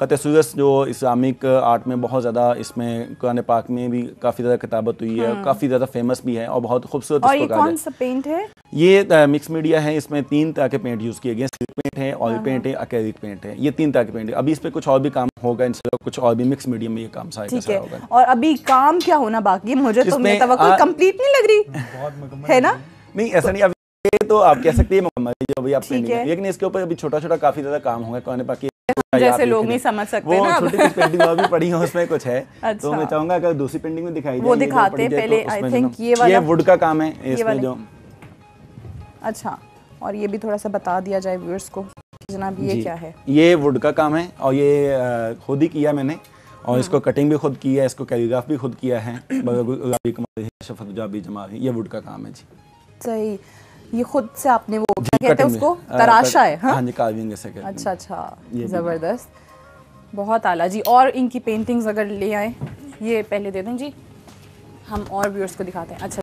ख़त सूरस जो Islamic art में बहुत ज़्यादा इसमें कुरान पाक में भी काफ़ी ज़्यादा किताबत हुई है हम्म। काफ़ी ज़्यादा फेमस भी है और बहुत खूबसूरत और ये कौन सा पेंट है ये मिक्स मीडिया है इसमें तीन तरह के पेंट यूज़ किए गए सिल्क पेंट है ऑयल पेंट हाँ, हाँ। है अकेरिक पेंट है ये तीन तरह के पेंट है अभी इस पर कुछ और भी काम होगा इन कुछ और भी मिक्स मीडियम में ये काम सारा होगा और अभी काम क्या होना बाकी मुझे तो नहीं लग रही है ना नहीं ऐसा नहीं अभी तो आप कह सकते हैं मुकम्मल जो अभी आप लेकिन इसके ऊपर अभी छोटा छोटा काफी ज्यादा काम होगा कुरान पाक जैसे लोग नहीं समझ सकते वो ना छोटी कुछ पेंटिंग भी पड़ी है उसमें कुछ है तो अच्छा। तो मैं चाहूंगा अगर दूसरी पेंटिंग में दिखाई वो दिखाते तो पहले आई थिंक ये वाला ये वुड का काम है इसमें जो अच्छा और ये भी थोड़ा सा बता दिया जाए व्यूअर्स को जनाब ये क्या है ये वुड का काम है और ये खुद ही किया मैंने और इसको कटिंग हम्म। भी खुद की है इसको कैलीग्राफ भी खुद किया है शफत जमाल ये वुड का काम है जी सही ये खुद से आपने वो क्या कहते हैं उसको तराशा है हाँ, हाँ जी कार्विंग ऐसे कहते हैं अच्छा अच्छा ज़बरदस्त बहुत आला जी और इनकी पेंटिंग्स अगर ले आए ये पहले दे दें जी हम और व्यूअर्स को दिखाते हैं अच्छा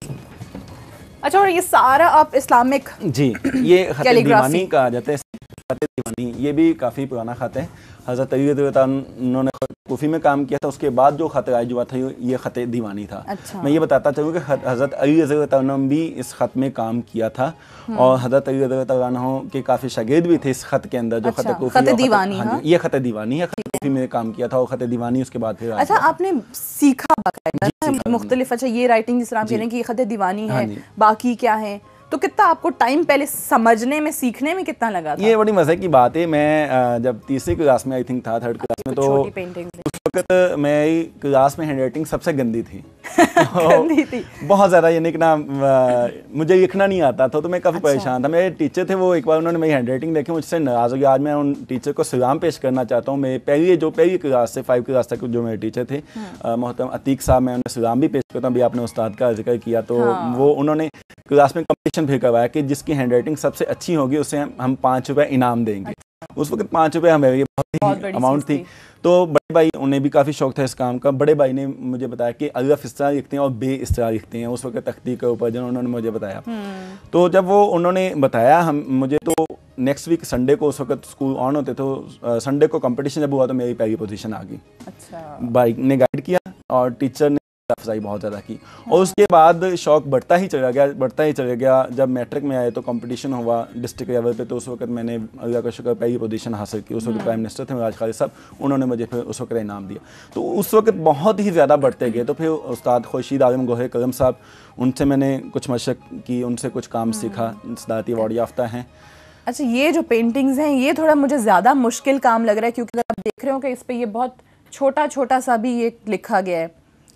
अच्छा और ये सारा आप इस्लामिक जी ये कैलीग्राफी कहा जाता है ये भी काफ़ी पुराना खाते हैं हज़रत तरीक़ान उन्होंने कुफी में काम किया था उसके बाद जो ख़त आज हुआ था ये ख़त दीवानी था अच्छा। मैं ये बताता चाहूँ कि हज़रत अली रज़ी भी इस ख़त हम्म। अच्छा, हाँ हाँ। में काम किया था और हज़रत अली रज़ी के काफ़ी शागिर्द भी थे इस ख़त के अंदर जो ख़त दीवानी ये ख़त दीवानी है में काम किया था और ख़त दीवानी उसके बाद फिर अच्छा आपने सीखा मुख्तलिफ अच्छा ये राइटिंग जिस तरह आप कह रहे ख़त दीवानी हाँ है बाकी क्या है तो कितना आपको टाइम पहले समझने में सीखने में कितना लगा था? ये बड़ी मजे की बात है मैं जब तीसरी क्लास में आई थिंक था थर्ड अच्छा, क्लास में तो वक्त मेरी क्लास में हैंड राइटिंग सबसे गंदी थी गंदी थी बहुत ज़्यादा यानी कि ना मुझे लिखना नहीं आता था तो मैं काफ़ी अच्छा। परेशान था मेरे टीचर थे वो एक बार उन्होंने मेरी हैंड राइटिंग देखी मुझसे नाराज़ हो गया आज मैं उन टीचर को सलाम पेश करना चाहता हूँ मेरे पहली जो पहली क्लास से फाइव क्लास तक जो मेरे टीचर थे हाँ। मोहतरम अतीक साहब मैं उन्हें सलाम भी पेश करता हूँ अभी आपने उस्ताद का जिक्र किया तो हाँ। वो उन्होंने क्लास में कंपटीशन भी करवाया कि जिसकी हैंड राइटिंग सबसे अच्छी होगी उसे हम, हम पाँच रुपये इनाम देंगे उस वक्त पाँच रुपये हमें ये बहुत ही अमाउंट थी तो बड़े भाई उन्हें भी काफ़ी शौक था इस काम का बड़े भाई ने मुझे बताया कि अल्लाफ इस तरह लिखते हैं और बे इस तरह लिखते हैं उस वक्त तख्ती के ऊपर जिन्होंने उन्होंने मुझे बताया हम्म। तो जब वो उन्होंने बताया हम मुझे तो नेक्स्ट वीक संडे को उस वक्त स्कूल ऑन होते तो संडे uh, को कंपटीशन जब हुआ तो मेरी पहली पोजिशन आ गई अच्छा भाई ने गाइड किया और टीचर ने अफजाई बहुत ज़्यादा की और उसके बाद शौक बढ़ता ही चला गया बढ़ता ही चला गया जब मैट्रिक में आए तो कंपटीशन हुआ डिस्ट्रिक्ट लेवल पे तो उस वक्त मैंने अल्लाह का शुक्र पहली पोजीशन हासिल की उस वक्त प्राइम मिनिस्टर थे मिराज खाली साहब उन्होंने मुझे फिर उस वक्त इनाम दिया तो उस वक्त बहुत ही ज़्यादा बढ़ते गए तो फिर उस्ताद खुर्शीद आलम गोहे कलम साहब उनसे मैंने कुछ मशक की उनसे कुछ काम हम्म। सीखा सदारती अवार्ड याफ्ता हैं अच्छा ये जो पेंटिंग्स हैं ये थोड़ा मुझे ज़्यादा मुश्किल काम लग रहा है क्योंकि अगर आप देख रहे हो कि इस पर ये बहुत छोटा छोटा सा भी ये लिखा गया है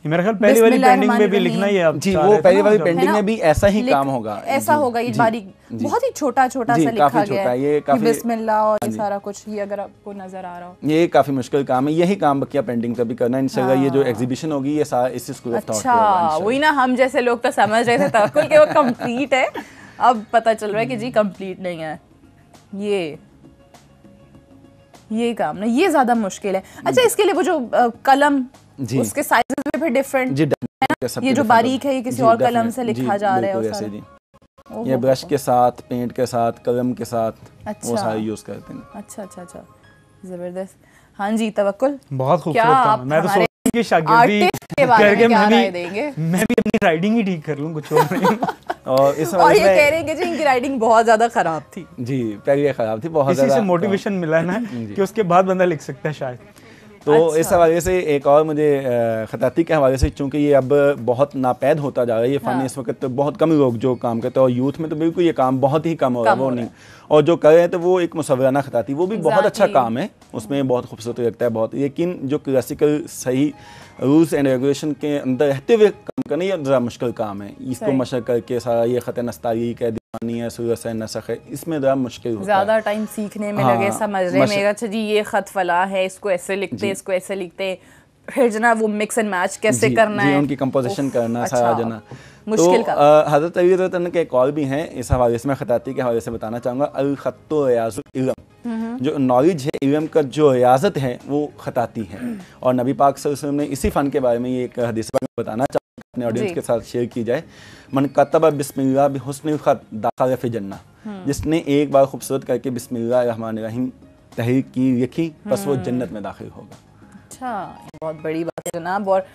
मेरा ख्याल पहली वाली पेंडिंग में भी लिखना ही है आप जी वो पहली वाली पेंडिंग में भी ऐसा ही काम होगा ऐसा होगा ये बारीक बहुत ही छोटा छोटा सा लिखा गया है ये काफी बिस्मिल्लाह और ये सारा कुछ ये अगर आपको नजर आ रहा हो ये काफी मुश्किल काम है यही काम बकिया पेंटिंग का भी करना है इंशाल्लाह ये जो एग्जीबिशन हाँ। होगी ये सारा इसी स्कूल ऑफ थॉट अच्छा वही ना हम जैसे लोग तो समझ रहे थे तवक्कुल कि वो कंप्लीट है अब पता चल रहा है कि जी कम्प्लीट नहीं है ये ये काम ना ये ज्यादा मुश्किल है अच्छा इसके लिए वो जो आ, कलम जी उसके साइजेस भी डिफरेंट जी ये जो बारीक है ये किसी और कलम से लिखा जा रहा है ये ब्रश के साथ पेंट के साथ कलम के साथ वो अच्छा। सारे यूज करते हैं अच्छा अच्छा अच्छा जबरदस्त हाँ जी तवक्कुल बहुत खूबसूरत मैं तो सोच की शागिर्दी मैं भी अपनी राइडिंग ही ठीक कर लूं कुछ और नहीं और इस और ये कह रहे हैं कि इनकी राइडिंग बहुत ज्यादा खराब थी जी पहले खराब थी बहुत इसी से मोटिवेशन मिला ना कि उसके बाद बंदा लिख सकता है शायद तो अच्छा। इस हवाले से एक और मुझे खताती के हवाले से चूँकि ये अब बहुत नापैद होता जा रहा है ये फ़न हाँ। इस वक्त तो बहुत कम लोग जो काम करते हैं और यूथ में तो बिल्कुल ये काम बहुत ही कम हो रहा है वो नहीं और जो कर रहे हैं तो वो एक मुसवराना खताती वो भी बहुत अच्छा काम है उसमें बहुत खूबसूरत लगता है बहुत लेकिन जो क्लासिकल सही रूल्स एंड रेगुलेशन के अंदर रहते हुए काम करना ये ज़रा मुश्किल काम है इसको मशक करके सारा ये ख़त नस्तारी कह पानी है सुबह से नसख है इसमें ज़रा तो मुश्किल ज़्यादा टाइम सीखने में हाँ, लगे समझने में अच्छा जी ये ख़त फला है इसको ऐसे लिखते इसको ऐसे लिखते फिर जना वो मिक्स एंड मैच कैसे जी, करना जी, है उनकी कंपोजिशन करना अच्छा, सारा जना तो, हज़रत अली रतन के कॉल भी हैं इस हवाले से मैं ख़ताती के हवाले से बताना चाहूँगा अल ख़तो इलम जो नॉलेज है इलम का जो रियाजत है वो ख़ताती है और नबी पाक सल्लल्लाहु अलैहि वसल्लम ने इसी फ़न के बारे में ये एक हदीस बताना चाहूँगा अपने ऑडियंस के साथ शेयर की जाए मन कतबा बिस्मिल्ला बिहसन खत दाखा फी जन्ना हम्म। जिसने एक बार खूबसूरत करके बिस्मिल्ला रहमान रहीम तहरीर की लिखी बस वो हम्म। जन्नत में दाखिल होगा अच्छा बहुत बड़ी बात है जनाब और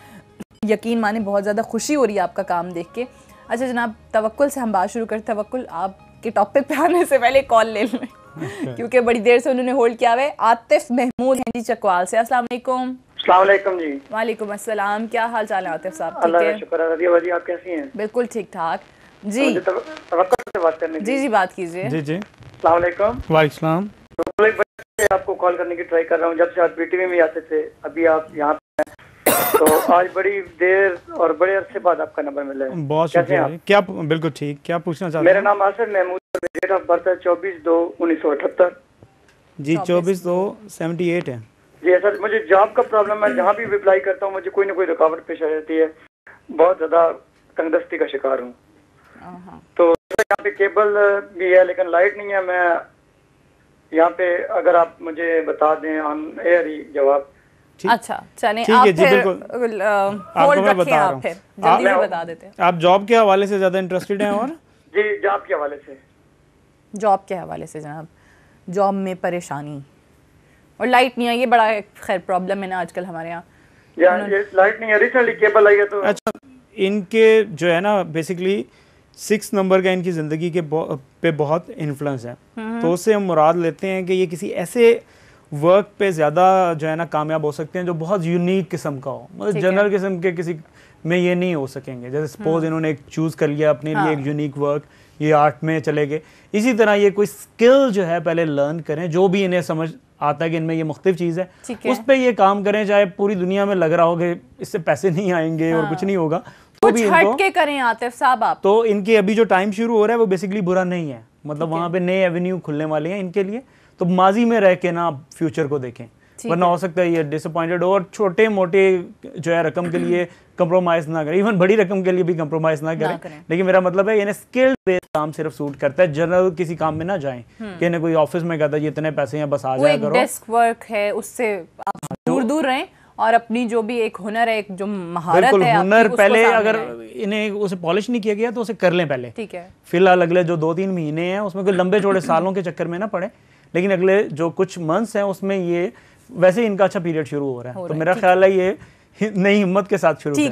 यकीन माने बहुत ज़्यादा खुशी हो रही है आपका काम देख के अच्छा जनाब तवक्ल से हम बात शुरू करते तवक्ल आपके टॉपिक पे आने से पहले कॉल ले लें क्योंकि बड़ी देर से उन्होंने होल्ड किया हुआ है आतिफ महमूद हैं जी चकवाल से अस्सलाम वालेकुम जी वालेकुम अस्सलाम क्या हाल चाल है आतिफ साहब अल्लाह शुक्र है आप कैसी हैं बिल्कुल ठीक ठाक जी तवक्कुल से बात करने जी जी बात कीजिए जी जी वालेकुम तो आपको कॉल करने की ट्राई कर रहा हूँ जब से आप बीटीवी में आते थे अभी आप यहाँ पे तो आज बड़ी देर और बड़े अरसे बाद आपका नंबर मिला है बहुत शुक्रिया क्या बिल्कुल ठीक क्या पूछना चाहते हैं मेरा नाम Asif Mahmood date of birth है चौबीस दो उन्नीस सौ अठहत्तर जी चौबीस दो सेवेंटी एट है जी सर मुझे जॉब का प्रॉब्लम है जहाँ भी अप्लाई करता हूँ मुझे कोई ना कोई रुकावट पेश आ जाती है बहुत ज़्यादा तंगदस्ती का शिकार हूँ हाँ। तो यहाँ पे केबल भी है लेकिन लाइट नहीं है मैं यहाँ पे अगर आप मुझे बता दें ऑन एयर ही जवाब अच्छा चलें आप फिर आप बता देते हैं आप जॉब के हवाले से ज़्यादा इंटरेस्टेड हैं और जी जॉब के हवाले से जॉब के हवाले से जनाब जॉब में परेशानी और लाइट नहीं आई ये बड़ा खैर प्रॉब्लम है ना आजकल हमारे यहाँ लाइट नहीं आ ओरिजिनली केबल आई है तो अच्छा इनके जो है ना बेसिकली सिक्स नंबर का इनकी ज़िंदगी के पे बहुत इन्फ्लुएंस है हम्म। तो उससे हम मुराद लेते हैं कि ये किसी ऐसे वर्क पे ज़्यादा जो है ना कामयाब हो सकते हैं जो बहुत यूनिक किस्म का हो मतलब जनरल किस्म के किसी में ये नहीं हो सकेंगे जैसे सपोज हम्म। इन्होंने एक चूज़ कर लिया अपने हाँ। लिए एक यूनिक वर्क ये आर्ट में चले गए इसी तरह ये कोई स्किल जो है पहले लर्न करें जो भी इन्हें समझ आता है कि इनमें ये मुख्त चीज़ है उस पर ये काम करें चाहे पूरी दुनिया में लग रहा हो कि इससे पैसे नहीं आएंगे और कुछ हाँ। नहीं होगा तो भी हट के करें आतिफ साहब आप तो इनके अभी जो टाइम शुरू हो रहा है वो बेसिकली बुरा नहीं है मतलब वहाँ पे नए एवेन्यू खुलने वाले हैं इनके लिए तो माजी में रह के ना आप फ्यूचर को देखें वरना हो सकता है ये डिसअपॉइंटेड और छोटे मोटे जो है रकम के लिए कंप्रोमाइज ना करें इवन बड़ी रकम के लिए भी कंप्रोमाइज ना करें लेकिन मेरा मतलब है इन्हें स्किल बेस्ड काम सिर्फ सूट करता है जनरल किसी काम में ना जाए हम्म। कि इन्हें कोई ऑफिस में कहता है इतने पैसे हैं बस आ जाए करो डेस्क वर्क है उससे आप दूर दूर तो रहें और अपनी जो भी एक हुनर है एक जो महारत है हुनर पहले अगर इन्हें उसे पॉलिश नहीं किया गया तो उसे कर लें पहले ठीक है फिलहाल अगले जो दो तीन महीने हैं उसमें कोई लंबे चौड़े सालों के चक्कर में ना पड़े लेकिन अगले जो कुछ मंथ्स हैं उसमें ये वैसे ही इनका अच्छा पीरियड शुरू हो रहा है तो मेरा ख्याल है ये नई हिम्मत के साथ शुरू